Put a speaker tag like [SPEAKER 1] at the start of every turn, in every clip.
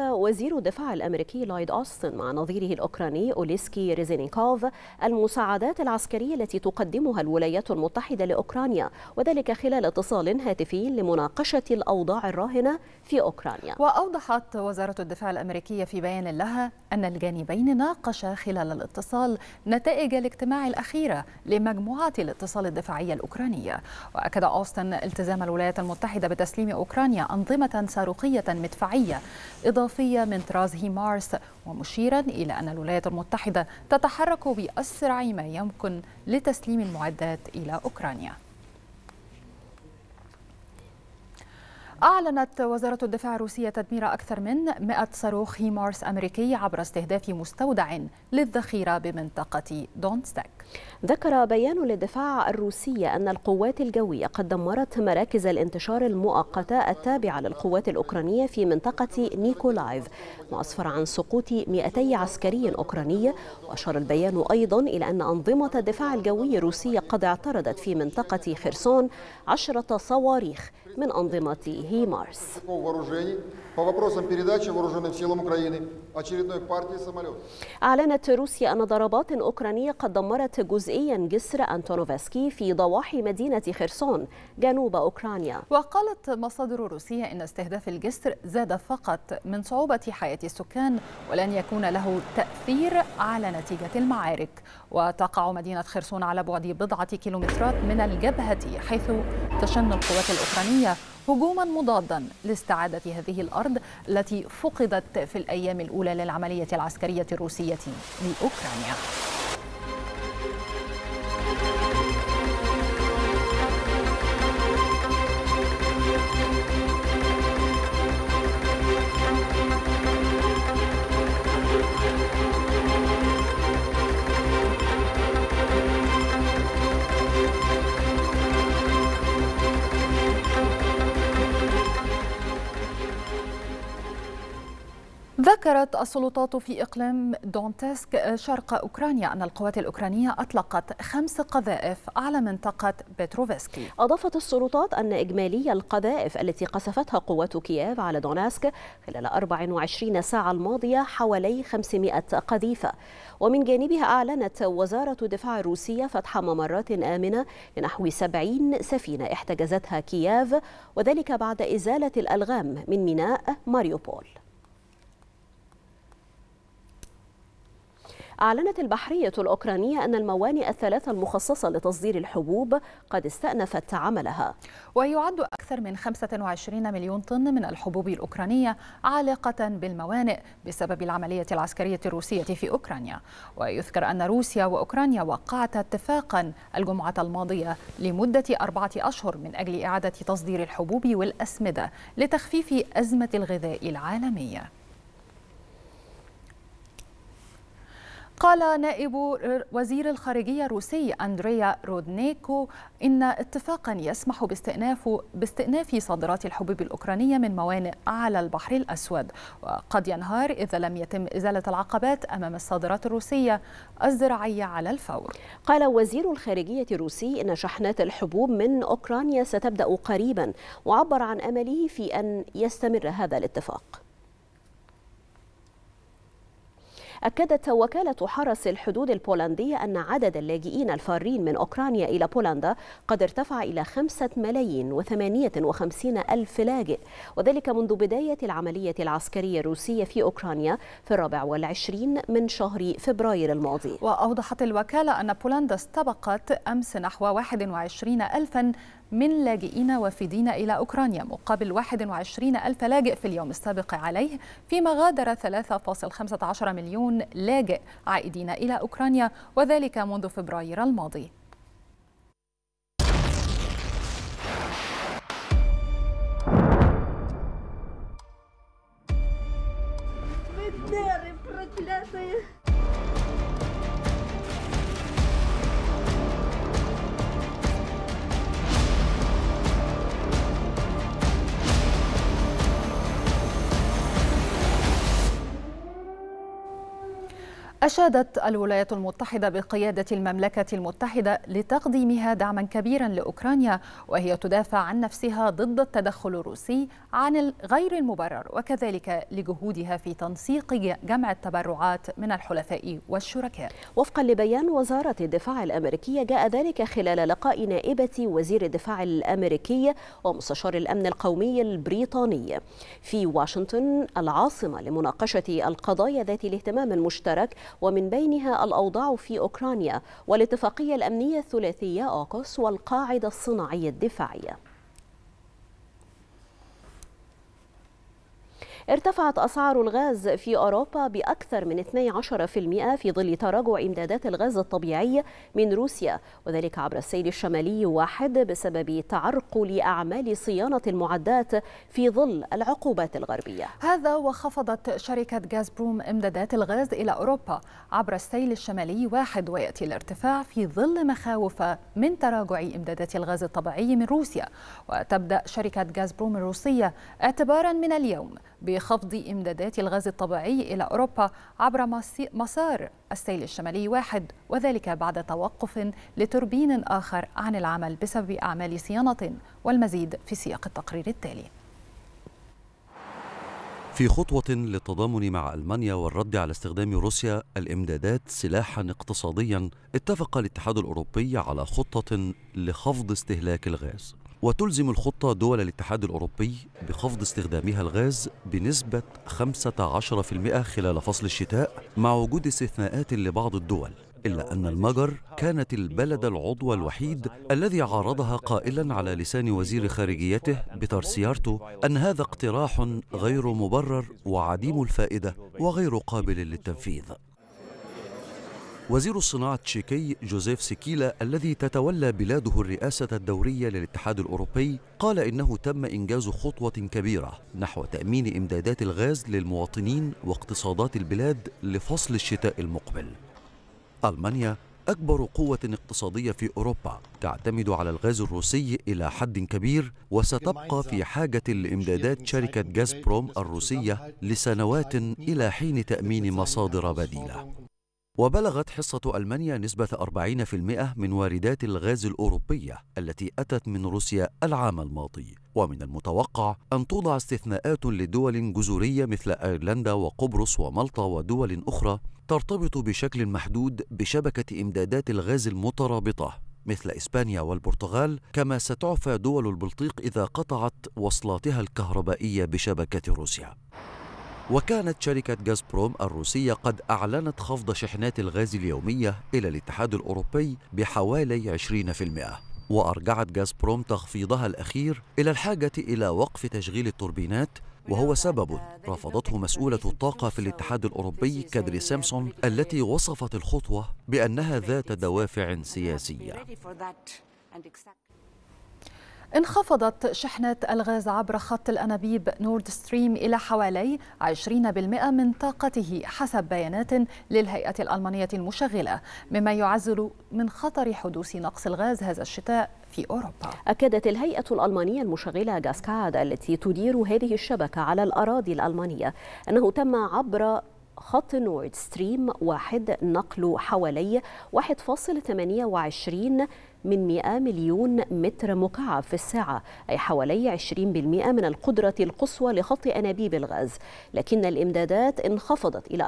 [SPEAKER 1] وزير الدفاع الأمريكي لايد أوستن مع نظيره الأوكراني أوليسكي ريزينيكوف المساعدات العسكرية التي تقدمها الولايات المتحدة لأوكرانيا وذلك خلال اتصال هاتفي لمناقشة الأوضاع الراهنة في أوكرانيا
[SPEAKER 2] وأوضحت وزارة الدفاع الأمريكية في بيان لها أن الجانبين ناقشا خلال الاتصال نتائج الاجتماع الأخيرة لمجموعة الاتصال الدفاعية الأوكرانية وأكد أوستن التزام الولايات المتحدة بتسليم أوكرانيا أنظمة صاروخية مدفعية إضافة إضافية من طراز هيمارس ومشيرا إلى أن الولايات المتحدة تتحرك بأسرع ما يمكن لتسليم المعدات إلى أوكرانيا أعلنت وزارة الدفاع الروسية تدمير أكثر من 100 صاروخ هيمارس أمريكي عبر استهداف مستودع للذخيرة بمنطقة دونستاك
[SPEAKER 1] ذكر بيان للدفاع الروسي أن القوات الجوية قد دمرت مراكز الانتشار المؤقتة التابعة للقوات الأوكرانية في منطقة نيكولايف ما أسفر عن سقوط 200 عسكري أوكراني وأشار البيان أيضا إلى أن أنظمة الدفاع الجوي الروسية قد اعترضت في منطقة خرسون عشرة صواريخ من أنظمة Сергій Марс. أعلنت روسيا أن ضربات أوكرانية قد دمرت جزئيا جسر أنتونوفسكي في ضواحي مدينة خرسون جنوب أوكرانيا
[SPEAKER 2] وقالت مصادر روسية أن استهداف الجسر زاد فقط من صعوبة حياة السكان ولن يكون له تأثير على نتيجة المعارك وتقع مدينة خرسون على بعد بضعة كيلومترات من الجبهة حيث تشن القوات الأوكرانية هجوما مضادا لاستعادة هذه الأرض التي فقدت في الأيام الأولى للعملية العسكرية الروسية لأوكرانيا ذكرت السلطات في إقليم دونتسك شرق أوكرانيا أن القوات الأوكرانية أطلقت خمس قذائف على منطقة بتروفسكي أضافت السلطات أن إجمالي
[SPEAKER 1] القذائف التي قصفتها قوات كييف على دونتسك خلال 24 ساعة الماضية حوالي 500 قذيفة ومن جانبها أعلنت وزارة الدفاع الروسية فتح ممرات آمنة لنحو 70 سفينة احتجزتها كييف وذلك بعد إزالة الألغام من ميناء ماريوبول أعلنت البحرية الأوكرانية أن الموانئ
[SPEAKER 2] الثلاثة المخصصة لتصدير الحبوب قد استأنفت عملها ويعد أكثر من 25 مليون طن من الحبوب الأوكرانية عالقة بالموانئ بسبب العملية العسكرية الروسية في أوكرانيا ويذكر أن روسيا وأوكرانيا وقعت اتفاقا الجمعة الماضية لمدة أربعة أشهر من أجل إعادة تصدير الحبوب والأسمدة لتخفيف أزمة الغذاء العالمية قال نائب وزير الخارجية الروسي أندريا رودنيكو إن اتفاقا يسمح باستئناف باستئناف صادرات الحبوب الأوكرانية من موانئ على البحر الأسود وقد ينهار إذا لم يتم إزالة العقبات أمام الصادرات الروسية الزراعية على الفور
[SPEAKER 1] قال وزير الخارجية الروسي إن شحنات الحبوب من أوكرانيا ستبدأ قريبا وعبر عن أمله في أن يستمر هذا الاتفاق أكدت وكالة حرس الحدود البولندية أن عدد اللاجئين الفارين من أوكرانيا إلى بولندا قد ارتفع إلى 5 ملايين و58 ألف لاجئ وذلك منذ بداية العملية العسكرية الروسية في أوكرانيا
[SPEAKER 2] في الرابع والعشرين من شهر فبراير الماضي وأوضحت الوكالة أن بولندا استبقت أمس نحو 21 ألفا من لاجئين وافدين إلى أوكرانيا مقابل 21 ألف لاجئ في اليوم السابق عليه فيما غادر 3.15 مليون لاجئ عائدين إلى أوكرانيا وذلك منذ فبراير الماضي
[SPEAKER 1] проклятые.
[SPEAKER 2] أشادت الولايات المتحدة بقيادة المملكة المتحدة لتقديمها دعما كبيرا لأوكرانيا وهي تدافع عن نفسها ضد التدخل الروسي عن غير المبرر وكذلك لجهودها في تنسيق جمع التبرعات من الحلفاء والشركاء
[SPEAKER 1] وفقا لبيان وزارة الدفاع الأمريكية جاء ذلك خلال لقاء نائبة وزير الدفاع الأمريكي ومستشار الأمن القومي البريطاني في واشنطن العاصمة لمناقشة القضايا ذات الاهتمام المشترك ومن بينها الأوضاع في أوكرانيا والاتفاقية الأمنية الثلاثية أوكوس والقاعدة الصناعية الدفاعية ارتفعت أسعار الغاز في أوروبا بأكثر من 12% في ظل تراجع إمدادات الغاز الطبيعي من روسيا وذلك عبر السيل الشمالي واحد بسبب تعرقل أعمال صيانة المعدات في ظل العقوبات الغربية
[SPEAKER 2] هذا وخفضت شركة بروم إمدادات الغاز إلى أوروبا عبر السيل الشمالي واحد ويأتي الارتفاع في ظل مخاوف من تراجع إمدادات الغاز الطبيعي من روسيا وتبدأ شركة بروم الروسية اعتبارا من اليوم لخفض إمدادات الغاز الطبيعي إلى أوروبا عبر مسار السيل الشمالي واحد وذلك بعد توقف لتوربين آخر عن العمل بسبب أعمال صيانة والمزيد في سياق التقرير التالي
[SPEAKER 3] في خطوة للتضامن مع ألمانيا والرد على استخدام روسيا الإمدادات سلاحا اقتصاديا اتفق الاتحاد الأوروبي على خطة لخفض استهلاك الغاز وتلزم الخطة دول الاتحاد الأوروبي بخفض استخدامها الغاز بنسبة 15% خلال فصل الشتاء مع وجود استثناءات لبعض الدول إلا أن المجر كانت البلد العضو الوحيد الذي عارضها قائلا على لسان وزير خارجيته بيتر سيارتو أن هذا اقتراح غير مبرر وعديم الفائدة وغير قابل للتنفيذ وزير الصناعة التشيكي جوزيف سيكيلا الذي تتولى بلاده الرئاسة الدورية للاتحاد الأوروبي قال إنه تم إنجاز خطوة كبيرة نحو تأمين إمدادات الغاز للمواطنين واقتصادات البلاد لفصل الشتاء المقبل ألمانيا أكبر قوة اقتصادية في أوروبا تعتمد على الغاز الروسي إلى حد كبير وستبقى في حاجة لإمدادات شركة بروم الروسية لسنوات إلى حين تأمين مصادر بديلة وبلغت حصة ألمانيا نسبة 40% من واردات الغاز الأوروبية التي أتت من روسيا العام الماضي ومن المتوقع أن توضع استثناءات لدول جزرية مثل أيرلندا وقبرص ومالطا ودول أخرى ترتبط بشكل محدود بشبكة إمدادات الغاز المترابطة مثل إسبانيا والبرتغال كما ستعفى دول البلطيق إذا قطعت وصلاتها الكهربائية بشبكة روسيا وكانت شركة غازبروم الروسية قد أعلنت خفض شحنات الغاز اليومية إلى الاتحاد الأوروبي بحوالي 20% وأرجعت غازبروم تخفيضها الأخير إلى الحاجة إلى وقف تشغيل التوربينات وهو سبب رفضته مسؤولة الطاقة في الاتحاد الأوروبي كادري سامسون التي وصفت الخطوة بأنها ذات دوافع سياسية
[SPEAKER 2] انخفضت شحنة الغاز عبر خط الأنابيب نورد ستريم إلى حوالي 20% من طاقته حسب بيانات للهيئة الألمانية المشغلة مما يعزل من خطر حدوث نقص الغاز هذا الشتاء في أوروبا أكدت الهيئة الألمانية المشغلة
[SPEAKER 1] جاسكاد التي تدير هذه الشبكة على الأراضي الألمانية أنه تم عبر خط نورد ستريم واحد نقل حوالي 1.28 من 100 مليون متر مكعب في الساعة أي حوالي 20% من القدرة القصوى لخط أنابيب الغاز لكن الإمدادات انخفضت إلى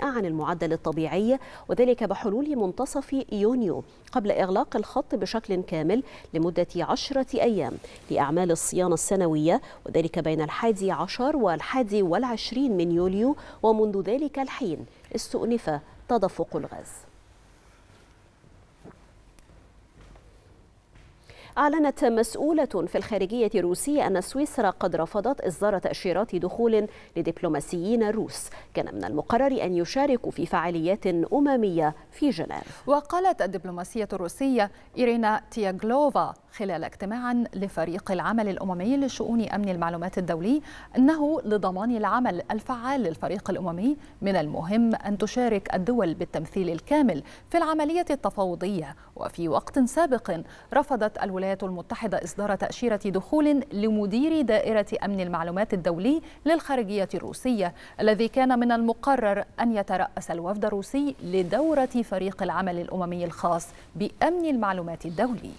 [SPEAKER 1] 40% عن المعدل الطبيعي وذلك بحلول منتصف يونيو قبل إغلاق الخط بشكل كامل لمدة عشرة أيام لأعمال الصيانة السنوية وذلك بين الحادي عشر والحادي والعشرين من يوليو ومنذ ذلك الحين استؤنف تدفق الغاز أعلنت مسؤولة في الخارجية الروسية أن سويسرا قد رفضت إصدار تأشيرات دخول لدبلوماسيين روس كان من المقرر أن يشاركوا في فعاليات أممية في جنيف
[SPEAKER 2] وقالت الدبلوماسية الروسية إيرينا تياغلوفا خلال اجتماع لفريق العمل الأممي لشؤون أمن المعلومات الدولي أنه لضمان العمل الفعال للفريق الأممي من المهم أن تشارك الدول بالتمثيل الكامل في العملية التفاوضية وفي وقت سابق رفضت الولايات الولايات المتحدة إصدار تأشيرة دخول لمدير دائرة أمن المعلومات الدولي للخارجية الروسية الذي كان من المقرر أن يترأس الوفد الروسي لدورة فريق العمل الأممي الخاص بأمن المعلومات الدولي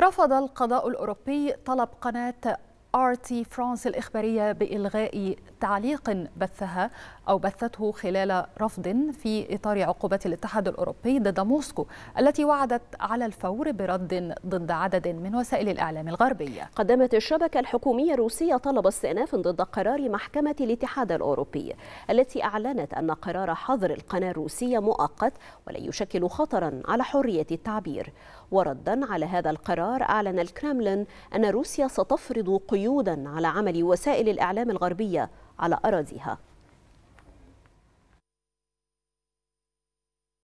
[SPEAKER 2] رفض القضاء الأوروبي طلب قناة ار تي فرانس الإخبارية بإلغاء تعليق بثها أو بثته خلال رفض في إطار عقوبات الاتحاد الأوروبي ضد موسكو التي وعدت على الفور برد ضد عدد من وسائل الإعلام الغربية قدمت الشبكة الحكومية
[SPEAKER 1] الروسية طلب استئناف ضد قرار محكمة الاتحاد الأوروبي التي أعلنت أن قرار حظر القناة الروسية مؤقت ولا يشكل خطرا على حرية التعبير وردا على هذا القرار أعلن الكرملين أن روسيا ستفرض قيود قيودا على عمل وسائل الإعلام الغربية على أراضيها